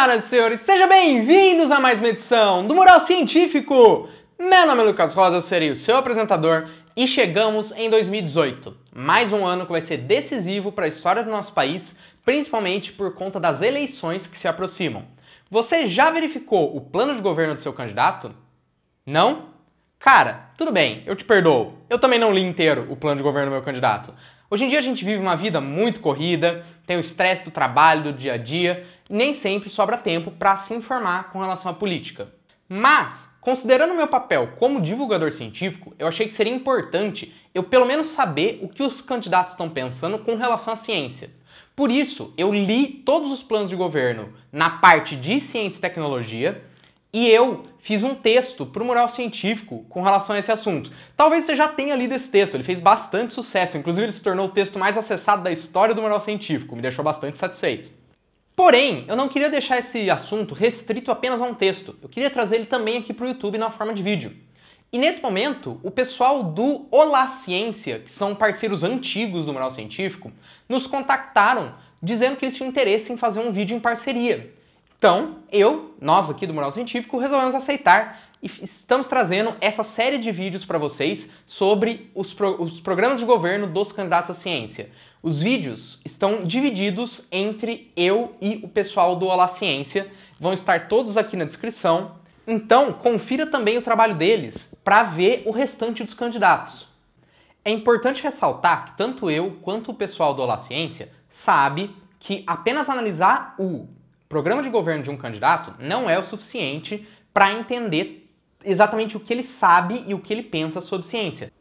Senhoras e senhores, sejam bem-vindos a mais uma edição do Mural Científico! Meu nome é Lucas Rosa, eu serei o seu apresentador e chegamos em 2018. Mais um ano que vai ser decisivo para a história do nosso país, principalmente por conta das eleições que se aproximam. Você já verificou o plano de governo do seu candidato? Não? Cara, tudo bem, eu te perdoo. Eu também não li inteiro o plano de governo do meu candidato. Hoje em dia a gente vive uma vida muito corrida, tem o estresse do trabalho, do dia a dia, nem sempre sobra tempo para se informar com relação à política. Mas, considerando meu papel como divulgador científico, eu achei que seria importante eu pelo menos saber o que os candidatos estão pensando com relação à ciência. Por isso, eu li todos os planos de governo na parte de ciência e tecnologia e eu fiz um texto para o Mural Científico com relação a esse assunto. Talvez você já tenha lido esse texto, ele fez bastante sucesso, inclusive ele se tornou o texto mais acessado da história do Mural Científico, me deixou bastante satisfeito. Porém, eu não queria deixar esse assunto restrito apenas a um texto. Eu queria trazer ele também aqui para o YouTube na forma de vídeo. E nesse momento, o pessoal do Olá Ciência, que são parceiros antigos do Moral Científico, nos contactaram dizendo que eles tinham interesse em fazer um vídeo em parceria. Então, eu, nós aqui do Moral Científico, resolvemos aceitar e estamos trazendo essa série de vídeos para vocês sobre os, pro, os programas de governo dos candidatos à ciência. Os vídeos estão divididos entre eu e o pessoal do Olá Ciência, vão estar todos aqui na descrição. Então, confira também o trabalho deles para ver o restante dos candidatos. É importante ressaltar que tanto eu quanto o pessoal do Olá Ciência sabe que apenas analisar o programa de governo de um candidato não é o suficiente para entender exatamente o que ele sabe e o que ele pensa sobre ciência.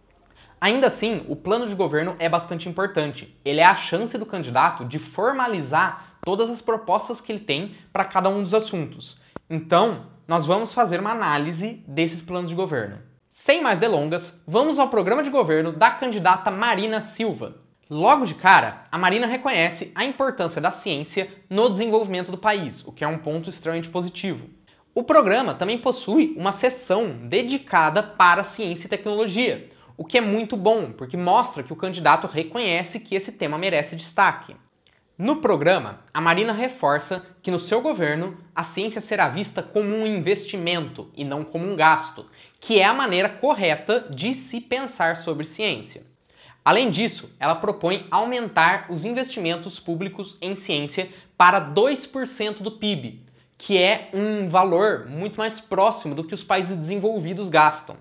Ainda assim, o plano de governo é bastante importante. Ele é a chance do candidato de formalizar todas as propostas que ele tem para cada um dos assuntos. Então, nós vamos fazer uma análise desses planos de governo. Sem mais delongas, vamos ao programa de governo da candidata Marina Silva. Logo de cara, a Marina reconhece a importância da ciência no desenvolvimento do país, o que é um ponto extremamente positivo. O programa também possui uma seção dedicada para ciência e tecnologia, o que é muito bom, porque mostra que o candidato reconhece que esse tema merece destaque. No programa, a Marina reforça que no seu governo a ciência será vista como um investimento e não como um gasto, que é a maneira correta de se pensar sobre ciência. Além disso, ela propõe aumentar os investimentos públicos em ciência para 2% do PIB, que é um valor muito mais próximo do que os países desenvolvidos gastam.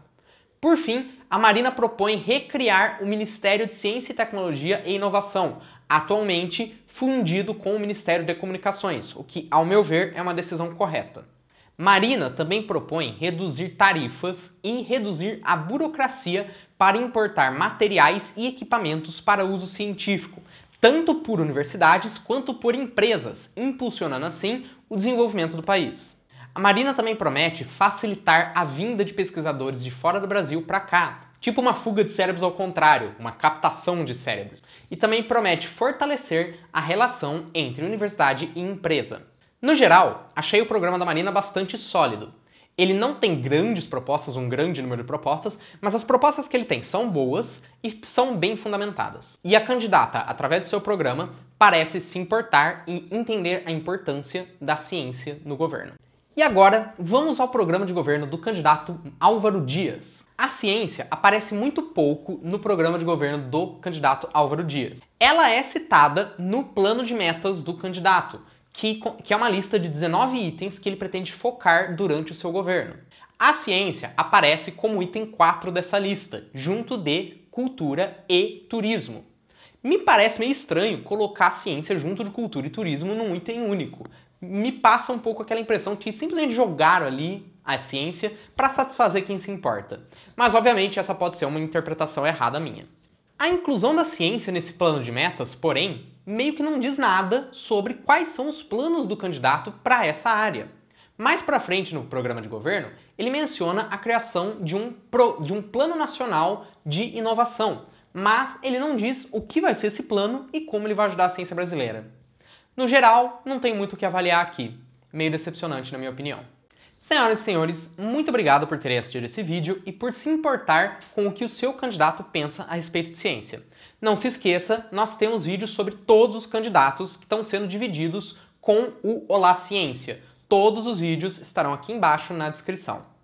Por fim, a Marina propõe recriar o Ministério de Ciência e Tecnologia e Inovação, atualmente fundido com o Ministério de Comunicações, o que, ao meu ver, é uma decisão correta. Marina também propõe reduzir tarifas e reduzir a burocracia para importar materiais e equipamentos para uso científico, tanto por universidades quanto por empresas, impulsionando assim o desenvolvimento do país. A Marina também promete facilitar a vinda de pesquisadores de fora do Brasil para cá, tipo uma fuga de cérebros ao contrário, uma captação de cérebros, e também promete fortalecer a relação entre universidade e empresa. No geral, achei o programa da Marina bastante sólido. Ele não tem grandes propostas, um grande número de propostas, mas as propostas que ele tem são boas e são bem fundamentadas. E a candidata, através do seu programa, parece se importar e entender a importância da ciência no governo. E agora, vamos ao programa de governo do candidato Álvaro Dias. A ciência aparece muito pouco no programa de governo do candidato Álvaro Dias. Ela é citada no plano de metas do candidato, que, que é uma lista de 19 itens que ele pretende focar durante o seu governo. A ciência aparece como item 4 dessa lista, junto de cultura e turismo. Me parece meio estranho colocar ciência junto de cultura e turismo num item único, me passa um pouco aquela impressão que simplesmente jogaram ali a ciência para satisfazer quem se importa. Mas, obviamente, essa pode ser uma interpretação errada minha. A inclusão da ciência nesse plano de metas, porém, meio que não diz nada sobre quais são os planos do candidato para essa área. Mais para frente no programa de governo, ele menciona a criação de um, pro, de um plano nacional de inovação, mas ele não diz o que vai ser esse plano e como ele vai ajudar a ciência brasileira. No geral, não tem muito o que avaliar aqui. Meio decepcionante, na minha opinião. Senhoras e senhores, muito obrigado por terem assistido esse vídeo e por se importar com o que o seu candidato pensa a respeito de ciência. Não se esqueça, nós temos vídeos sobre todos os candidatos que estão sendo divididos com o Olá Ciência. Todos os vídeos estarão aqui embaixo na descrição.